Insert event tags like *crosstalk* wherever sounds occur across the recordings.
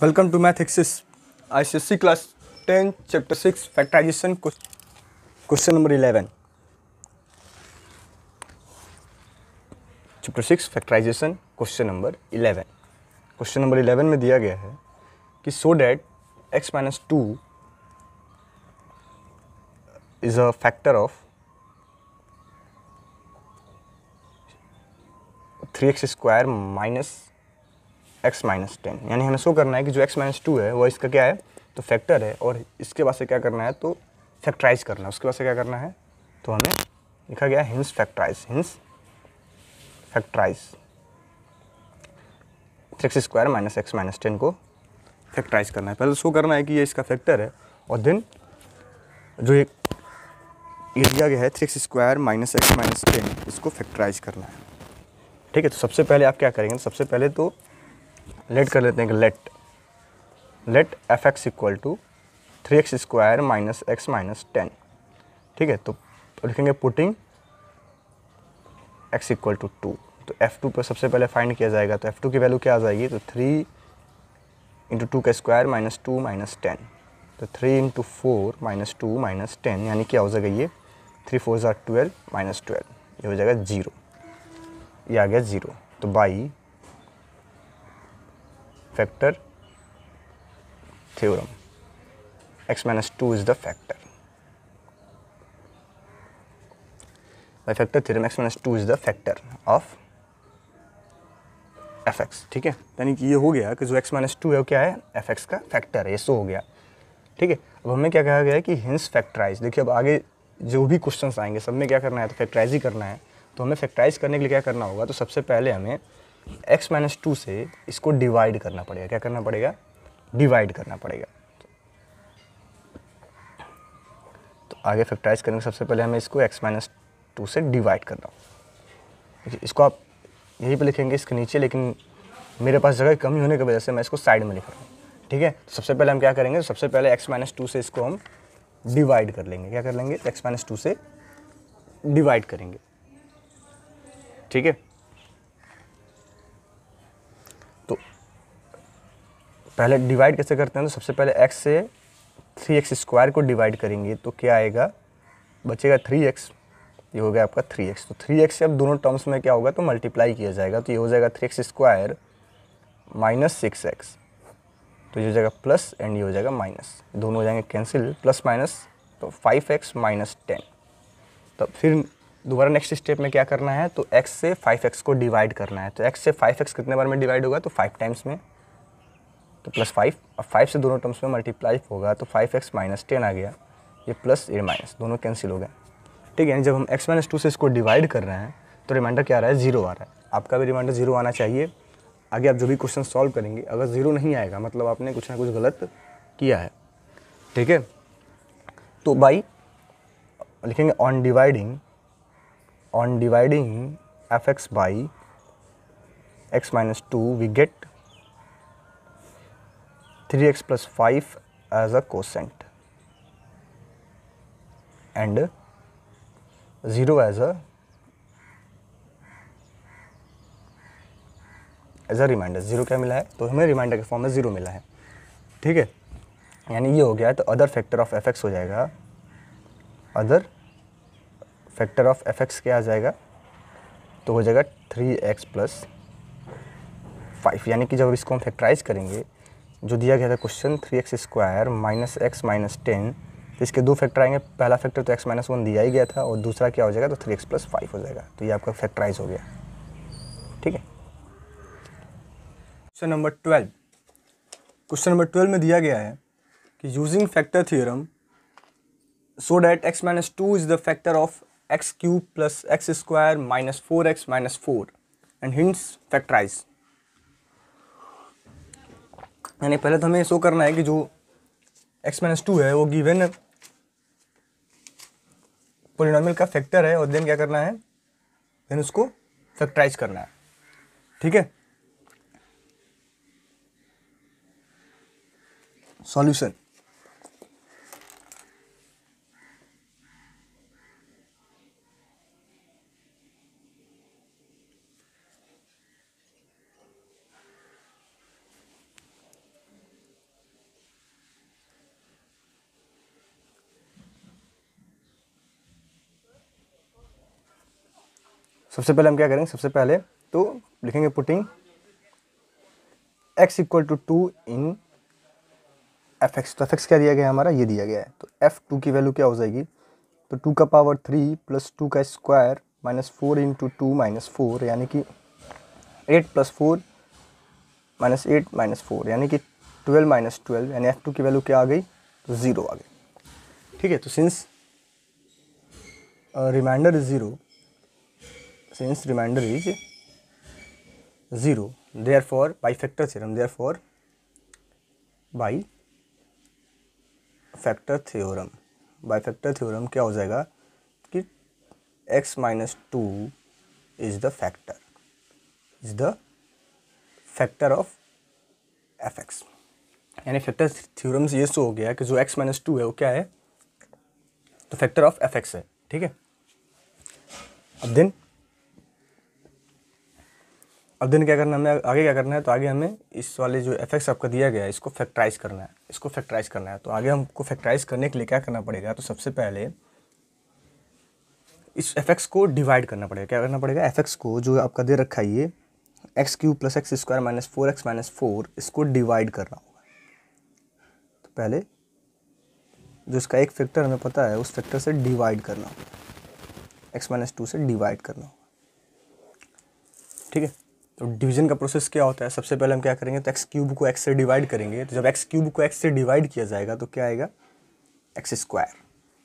welcome to math axis ICSC class ten chapter six factorisation question number eleven chapter six factorisation question number eleven question number eleven में दिया गया है कि so that x minus two is a factor of three x square minus x minus ten यानी हमें show करना है कि जो एक्स माइनस टू है वो इसका क्या है तो फैक्टर है और इसके बाद से क्या करना है तो फैक्टराइज करना है उसके बाद से क्या करना है तो हमें लिखा गया hence factorise hence factorise x square minus x minus ten को फैक्टराइज करना है पहले शो तो करना है कि ये इसका फैक्टर है और देन जो एक एरिया गया है three x square minus x minus ten इसको फैक्टराइज करना है ठीक है तो सबसे पहले आप क्या करेंगे सबसे पहले तो लेट कर लेते हैं let let f x equal to three x square minus x minus ten ठीक है तो लिखेंगे putting x equal to two तो एफ़ टू पर सबसे पहले फाइंड किया जाएगा तो एफ़ टू की वैल्यू क्या आ जाएगी तो थ्री इंटू टू का square minus two minus ten तो three into four minus two minus ten यानी क्या हो जाएगा ये थ्री फोर ज़ार ट्वेल्व माइनस ट्वेल्व ये हो जाएगा ज़ीरो ये आ गया ज़ीरो तो by factor theorem x minus two is the factor by factor theorem x minus two is the factor of F x ठीक है यानी कि ये हो गया कि जो एक्स माइनस टू है वो क्या है एफ एक्स का फैक्टर है सो हो गया ठीक है अब हमें क्या कहा गया है कि हिंस फैक्टराइज देखिए अब आगे जो भी क्वेश्चन आएंगे सब में क्या करना है तो फैक्टराइज ही करना है तो हमें फैक्टराइज करने के लिए क्या करना होगा तो सबसे पहले हमें एक्स माइनस टू से इसको डिवाइड करना पड़ेगा क्या करना पड़ेगा डिवाइड करना पड़ेगा तो आगे फैक्टराइज करने के सबसे पहले हमें इसको एक्स माइनस टू से डिवाइड करना होगा इसको आप यहीं पर लिखेंगे इसके नीचे लेकिन मेरे पास जगह कमी होने की वजह से मैं इसको साइड में लिख रहा हूँ ठीक है तो सबसे पहले हम क्या करेंगे सबसे पहले एक्स माइनस टू से इसको हम डिवाइड कर लेंगे क्या कर लेंगे एक्स माइनस टू से डिवाइड करेंगे ठीक है पहले डिवाइड कैसे करते हैं तो सबसे पहले एक्स से थ्री एक्स स्क्वायर को डिवाइड करेंगे तो क्या आएगा बचेगा थ्री एक्स ये हो गया आपका थ्री एक्स तो थ्री एक्स से अब दोनों टर्म्स में क्या होगा तो मल्टीप्लाई किया जाएगा तो ये हो जाएगा three x square minus six x तो ये हो जाएगा प्लस एंड ये हो जाएगा माइनस दोनों हो जाएंगे कैंसिल प्लस माइनस तो फाइव एक्स माइनस टेन तो फिर दोबारा नेक्स्ट स्टेप में क्या करना है तो एक्स से फाइव एक्स को डिवाइड करना है तो एक्स से फाइव एक्स कितने बार में डिवाइड होगा तो फाइव टाइम्स में तो प्लस फाइव अब फाइव से दोनों टर्म्स में मल्टीप्लाई होगा तो फाइव एक्स माइनस टेन आ गया ये प्लस ये माइनस दोनों कैंसिल हो गए ठीक है जब हम एक्स माइनस टू से इसको डिवाइड कर रहे हैं तो रिमाइंडर क्या आ रहा है जीरो आ रहा है आपका भी रिमाइंडर जीरो आना चाहिए आगे आप जो भी क्वेश्चन सॉल्व करेंगे अगर ज़ीरो नहीं आएगा मतलब आपने कुछ ना कुछ गलत किया है ठीक है तो बाई लिखेंगे on dividing on dividing f x by x minus two we get three x plus five as a quotient and zero as a as a remainder zero क्या मिला है तो हमें रिमाइंडर के फॉर्म में जीरो मिला है ठीक है यानी ये हो गया तो अदर फैक्टर ऑफ एफ हो जाएगा अदर फैक्टर ऑफ एफ क्या आ जाएगा तो हो जाएगा थ्री एक्स प्लस फाइव यानी कि जब इसको हम फैक्टराइज करेंगे जो दिया गया था question three x square minus x minus ten तो इसके दो फैक्टर आएंगे पहला फैक्टर तो एक्स माइनस वन दिया ही गया था और दूसरा क्या हो जाएगा तो थ्री एक्स प्लस फाइव हो जाएगा तो ये आपका फैक्टराइज हो गया ठीक है question number twelve question number twelve में दिया गया है कि using factor theorem so that x minus two is the factor of x cube plus x square minus four x minus four and hints factorise यानी पहले तो हमें show करना है कि जो एक्स माइनस टू है वो गिवन पोलिनॉमियल का फैक्टर है और देन क्या करना है देन उसको फैक्टराइज करना है ठीक है सॉल्यूशन सबसे पहले हम क्या करेंगे सबसे पहले तो लिखेंगे putting x equal to two in f x तो एफ एक्स क्या दिया गया है हमारा ये दिया गया है तो एफ टू की वैल्यू क्या हो जाएगी तो टू का पावर थ्री प्लस टू का square minus four into two minus four यानी कि eight plus four minus eight minus four यानी कि ट्वेल्व माइनस ट्वेल्व यानी एफ टू की वैल्यू क्या आ गई तो ज़ीरो आ गई ठीक है तो since remainder is zero remainder is zero therefore by factor factor therefore by factor theorem by factor theorem क्या हो जाएगा कि x minus two is the factor is the factor of F X यानी factor theorem से ये show हो गया कि जो x माइनस टू है वो क्या है तो फैक्टर ऑफ एफ एक्स है ठीक है अब देन अब दिन क्या करना है हमें आगे क्या करना है तो आगे हमें इस वाले जो एफेक्ट्स आपका दिया गया है इसको फैक्टराइज करना है इसको फैक्टराइज करना है तो आगे हमको फैक्टराइज करने के लिए क्या करना पड़ेगा तो सबसे पहले इस एफेक्ट्स को डिवाइड करना पड़ेगा क्या करना पड़ेगा एफेक्स को जो आपका दे रखा है ये x cube plus x square minus four x minus four इसको डिवाइड करना होगा तो पहले जो इसका एक फैक्टर हमें पता है उस फैक्टर से डिवाइड करना होगा एक्स माइनस टू से डिवाइड करना होगा ठीक है तो डिवीजन का प्रोसेस क्या होता है सबसे पहले हम क्या करेंगे तो एक्स क्यूब को एक्स से डिवाइड करेंगे तो जब एक्स क्यूब को एक्स से डिवाइड किया जाएगा तो क्या आएगा एक्स स्क्वायर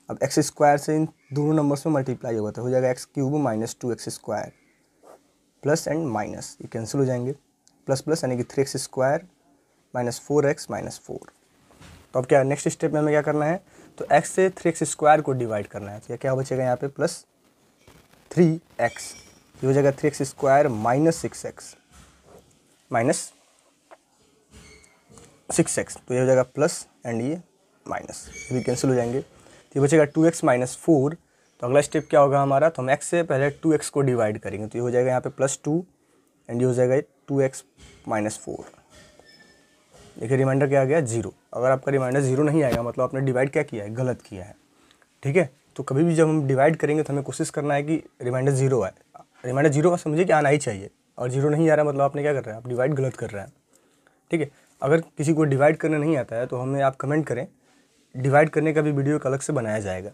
अब एक्स स्क्वायर से इन दोनों नंबर्स में मल्टीप्लाई होगा तो हो जाएगा x cube minus two x square plus and minus ये कैंसिल हो जाएंगे प्लस प्लस यानी कि three x square minus four x minus four तो अब क्या नेक्स्ट स्टेप में हमें क्या करना है तो एक्स से थ्री एक्स स्क्वायर को डिवाइड करना है तो क्या बचेगा यहाँ पे प्लस थ्री एक्स ये हो जाएगा three x square minus six x minus six x तो ये हो जाएगा प्लस एंड ये माइनस ये भी कैंसिल हो जाएंगे तो ये बचेगा टू एक्स माइनस फोर तो अगला स्टेप क्या होगा हमारा तो हम एक्स से पहले टू एक्स को डिवाइड करेंगे तो ये हो जाएगा यहाँ पे प्लस टू एंड ये हो जाएगा टू एक्स माइनस फोर देखिए रिमाइंडर क्या आ गया जीरो अगर आपका रिमाइंडर जीरो नहीं आएगा मतलब आपने डिवाइड क्या किया है गलत किया है ठीक है तो कभी भी जब हम डिवाइड करेंगे तो हमें कोशिश करना है कि रिमाइंडर जीरो आए रिमाइंडर जीरो का समझिए कि आना ही चाहिए और जीरो नहीं आ रहा मतलब आपने क्या कर रहा है आप डिवाइड गलत कर रहे हैं ठीक है अगर किसी को डिवाइड करना नहीं आता है तो हमें आप कमेंट करें डिवाइड करने का भी वीडियो एक अलग से बनाया जाएगा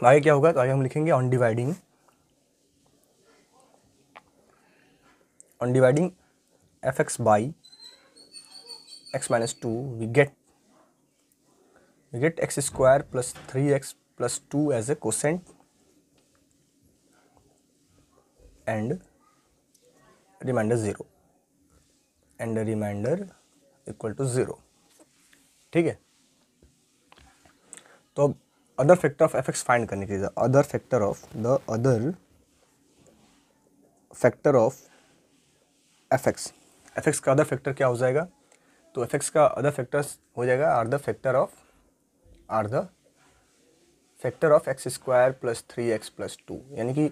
तो आगे क्या होगा तो आगे हम लिखेंगे on dividing on dividing f x by x minus two we get we get x square plus three x plus 2 as a quotient and remainder 0 and the remainder equal to 0 ठीक है तो अब other factor of F x find करने के लिए other factor of the other factor of F x f x का other factor क्या हो जाएगा तो एफ एक्स का अदर फैक्टर हो जाएगा are the factor of are the factor of x square plus three x plus two यानी कि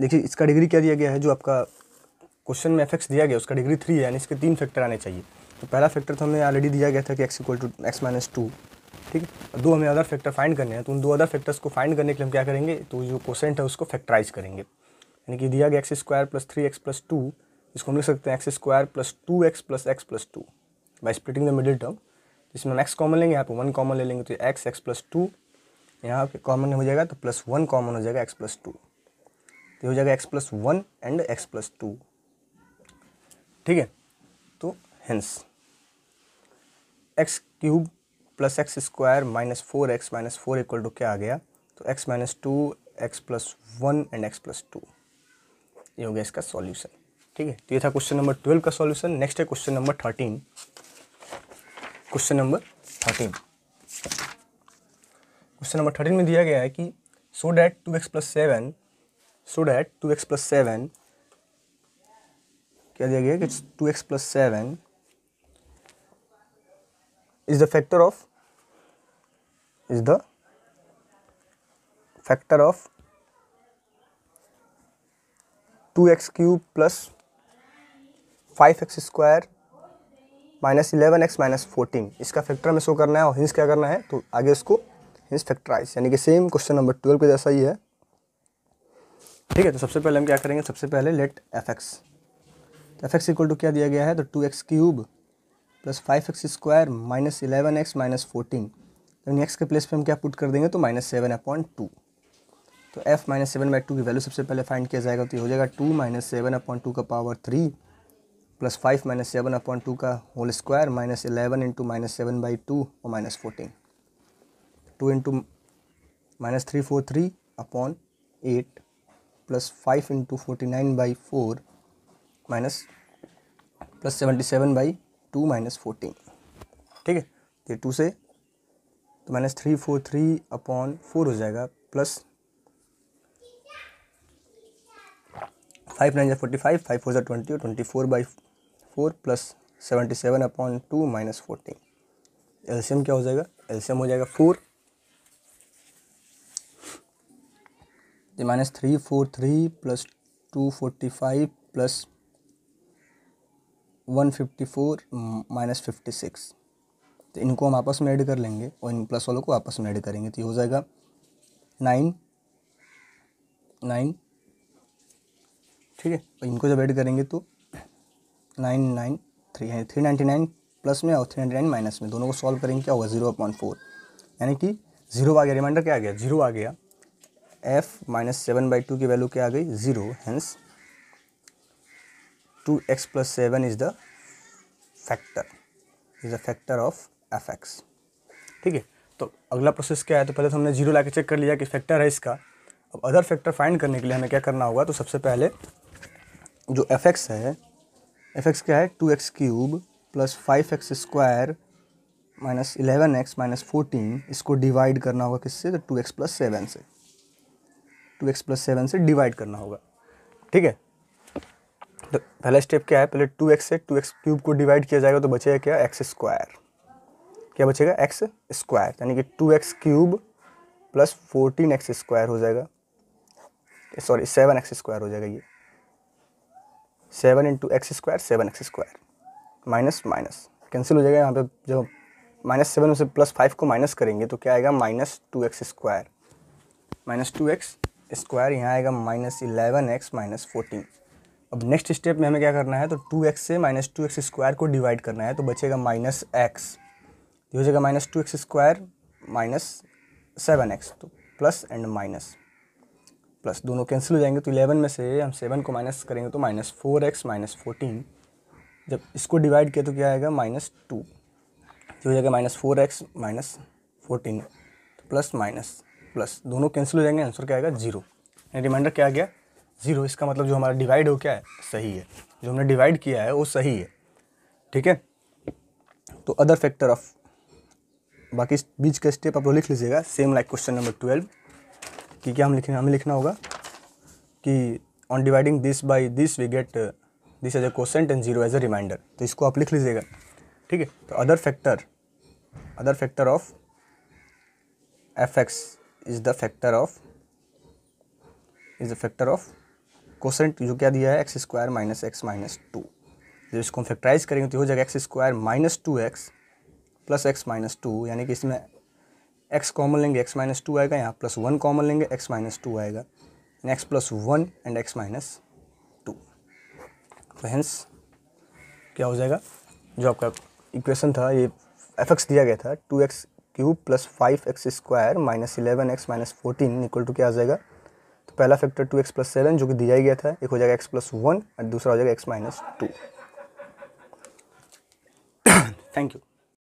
देखिए इसका डिग्री क्या दिया गया है जो आपका क्वेश्चन में एफ दिया गया उसका डिग्री थ्री है यानी इसके तीन फैक्टर आने चाहिए तो पहला फैक्टर तो हमें ऑलरेडी दिया गया था कि x equal to x minus two ठीक है दो हमें अदर फैक्टर फाइंड करने हैं तो उन दो अदर फैक्टर्स को फाइंड करने के लिए हम क्या करेंगे तो जो क्वेश्चन है उसको फैक्टराइज करेंगे यानी कि दिया गया x square plus three x plus two इसको हम लिख सकते हैं x square plus two x plus x plus two by splitting the middle term इसमें हम एक्स कॉमन लेंगे यहाँ पर वन कॉमन ले लेंगे तो एक्स एक्स प्लस टू यहाँ पे कॉमन हो जाएगा तो प्लस वन कॉमन हो जाएगा एक्स प्लस टू ये हो जाएगा x plus one and x plus two ठीक है तो hence x cube plus x square minus four x minus four equal to क्या आ गया तो x minus two x plus one and x plus two ये हो गया इसका सॉल्यूशन ठीक है तो ये था क्वेश्चन नंबर ट्वेल्व का सॉल्यूशन नेक्स्ट है question number thirteen question number thirteen question number thirteen में दिया गया है कि so that two x plus seven so that two x plus seven क्या दिया गया कि two x plus seven is the factor of is the factor of two x cube plus five x square minus eleven x minus fourteen इसका factor हमें show करना है और hints क्या करना है तो आगे इसको इज फैक्टराइज यानी कि सेम क्वेश्चन नंबर ट्वेल्व के जैसा ही है ठीक है तो सबसे पहले हम क्या करेंगे सबसे पहले लेट एफ एक्स तो एफ एक्स इक्वल टू क्या दिया गया है तो two x cube plus five x square minus eleven x minus fourteen x के प्लेस पे हम क्या पुट कर देंगे तो माइनस सेवन अपॉन टू तो f minus seven by two की वैल्यू सबसे पहले फाइंड किया जाएगा तो ये हो जाएगा two minus seven upon two का power three plus five minus seven upon two का whole square minus eleven into minus seven by two और minus fourteen two into minus three four three upon eight plus five into forty nine by four minus plus seventy seven by two minus fourteen ठीक है तो ये two से तो minus three four three upon four हो जाएगा plus five nine जै forty five five four जै ट्वेंटी और twenty four by four plus seventy seven upon two minus fourteen एल्शियम क्या हो जाएगा एल्शियम हो जाएगा फोर ये minus three four three plus two forty five plus one fifty four minus fifty six तो इनको हम आपस में ऐड कर लेंगे और इन प्लस वालों को आपस में ऐड करेंगे तो ये हो जाएगा नाइन नाइन ठीक है और इनको जब ऐड करेंगे तो नाइन नाइन थ्री है थ्री नाइन्टी नाइन प्लस में और थ्री नाइन्टी नाइन माइनस में दोनों को सॉल्व करेंगे क्या होगा जीरो अपॉइंट फोर यानी कि जीरो आ गया रिमाइंडर क्या आ गया जीरो आ गया f minus seven by two की वैल्यू क्या आ गई zero hence two x plus seven is the factor is the factor of F x ठीक है तो अगला प्रोसेस क्या है तो पहले तो हमने जीरो ला के चेक कर लिया कि फैक्टर है इसका अब अदर फैक्टर फाइंड करने के लिए हमें क्या करना होगा तो सबसे पहले जो एफ एक्स है एफ एक्स क्या है two x cube plus five x square minus eleven x minus fourteen इसको डिवाइड करना होगा किससे तो टू एक्स प्लस सेवन से टू एक्स प्लस सेवन से डिवाइड करना होगा ठीक है तो पहला स्टेप क्या है पहले टू एक्स से टू एक्स क्यूब को डिवाइड किया जाएगा तो बचेगा क्या एक्स स्क्वायर क्या बचेगा एक्स स्क्वायर यानी कि two x cube plus fourteen x square हो जाएगा सॉरी सेवन एक्स स्क्वायर हो जाएगा ये seven into x square seven x square minus minus cancel हो जाएगा यहाँ पे जब माइनस सेवन से प्लस फाइव को माइनस करेंगे तो क्या आएगा minus two x square minus two x square यहाँ आएगा minus eleven x minus fourteen अब नेक्स्ट स्टेप में हमें क्या करना है तो टू एक्स से माइनस टू एक्स स्क्वायर को डिवाइड करना है तो बचेगा माइनस एक्स हो जाएगा minus two x square minus seven x तो प्लस एंड माइनस प्लस दोनों कैंसिल हो जाएंगे तो इलेवन में से हम सेवन को माइनस करेंगे तो minus four x minus fourteen जब इसको डिवाइड किया तो क्या आएगा माइनस टू हो जाएगा minus four x minus fourteen तो प्लस माइनस प्लस दोनों कैंसिल हो जाएंगे आंसर क्या आएगा जीरो रिमाइंडर क्या आ गया जीरो इसका मतलब जो हमारा डिवाइड हो क्या है सही है जो हमने डिवाइड किया है वो सही है ठीक है तो अदर फैक्टर ऑफ बाकी बीच का स्टेप आप लोग लिख लीजिएगा same like question number twelve कि क्या हम लिखना हमें लिखना होगा कि on dividing this by this we get this as a question and zero as a reminder तो इसको आप लिख लीजिएगा ठीक है तो other factor other factor of F x is the factor of is the factor of quotient जो क्या दिया है x square minus x minus two जब इसको हम फैक्टराइज करेंगे तो हो जाएगा x square minus two x plus x minus two यानी कि इसमें एक्स कॉमन लेंगे एक्स माइनस टू आएगा यहाँ प्लस वन कॉमन लेंगे एक्स माइनस टू आएगा x plus one and x minus two तो हेंस क्या हो जाएगा जो आपका इक्वेशन था ये एफ एक्स दिया गया था two x cube plus five x square minus eleven x minus fourteen equal to क्या आ जाएगा तो पहला factor two x plus seven जो कि दिया गया था एक हो जाएगा एक्स प्लस वन और दूसरा हो जाएगा x minus two *coughs* thank you